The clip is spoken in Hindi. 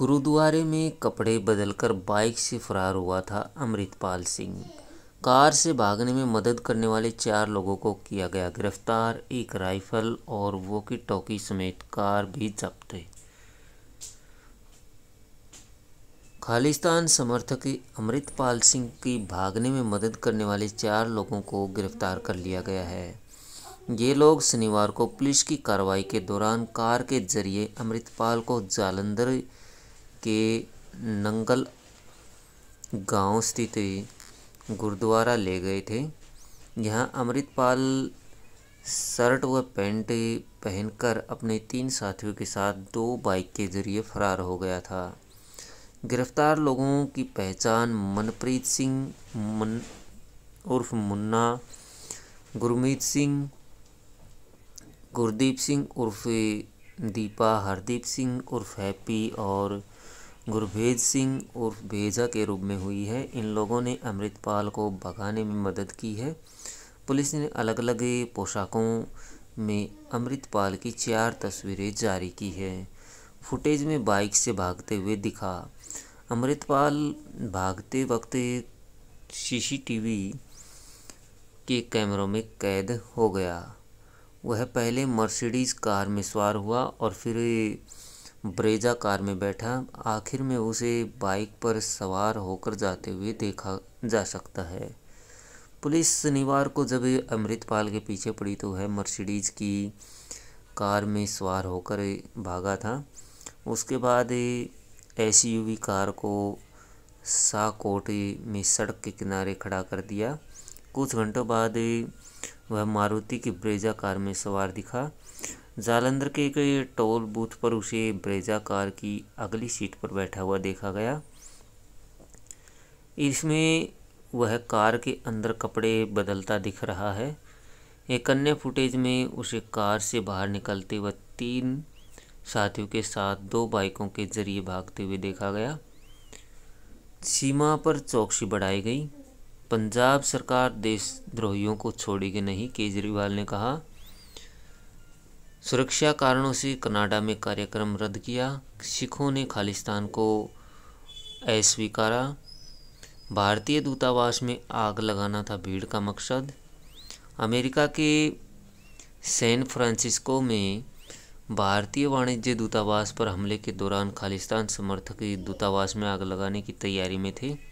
गुरुद्वारे में कपड़े बदलकर बाइक से फरार हुआ था अमृतपाल सिंह कार से भागने में मदद करने वाले चार लोगों को किया गया गिरफ्तार एक राइफल और की टॉकी समेत कार भी जब्त है खालिस्तान समर्थक अमृतपाल सिंह की भागने में मदद करने वाले चार लोगों को गिरफ्तार कर लिया गया है ये लोग शनिवार को पुलिस की कार्रवाई के दौरान कार के जरिए अमृतपाल को जालंधर के नंगल गांव स्थित गुरुद्वारा ले गए थे यहाँ अमृतपाल शर्ट व पैंट पहनकर अपने तीन साथियों के साथ दो बाइक के जरिए फरार हो गया था गिरफ्तार लोगों की पहचान मनप्रीत सिंह मन उर्फ मुन्ना गुरमीत सिंह गुरदीप सिंह उर्फ दीपा हरदीप सिंह उर्फ हैप्पी और गुरभेज सिंह और भेजा के रूप में हुई है इन लोगों ने अमृतपाल को भगाने में मदद की है पुलिस ने अलग अलग पोशाकों में अमृतपाल की चार तस्वीरें जारी की है फुटेज में बाइक से भागते हुए दिखा अमृतपाल भागते वक्त सीसीटीवी के कैमरों में कैद हो गया वह पहले मर्सिडीज़ कार में सवार हुआ और फिर ब्रेजा कार में बैठा आखिर में उसे बाइक पर सवार होकर जाते हुए देखा जा सकता है पुलिस शनिवार को जब अमृतपाल के पीछे पड़ी तो वह मर्सिडीज़ की कार में सवार होकर भागा था उसके बाद एस कार को साकोट में सड़क के किनारे खड़ा कर दिया कुछ घंटों बाद वह मारुति की ब्रेजा कार में सवार दिखा जालंधर के एक टोल बूथ पर उसे ब्रेजा कार की अगली सीट पर बैठा हुआ देखा गया इसमें वह कार के अंदर कपड़े बदलता दिख रहा है एक अन्य फुटेज में उसे कार से बाहर निकलते हुए तीन साथियों के साथ दो बाइकों के जरिए भागते हुए देखा गया सीमा पर चौकसी बढ़ाई गई पंजाब सरकार देशद्रोहियों को छोड़ेगी नहीं केजरीवाल ने कहा सुरक्षा कारणों से कनाडा में कार्यक्रम रद्द किया सिखों ने खालिस्तान को अस्वीकारा भारतीय दूतावास में आग लगाना था भीड़ का मकसद अमेरिका के सैन फ्रांसिस्को में भारतीय वाणिज्य दूतावास पर हमले के दौरान खालिस्तान समर्थक दूतावास में आग लगाने की तैयारी में थे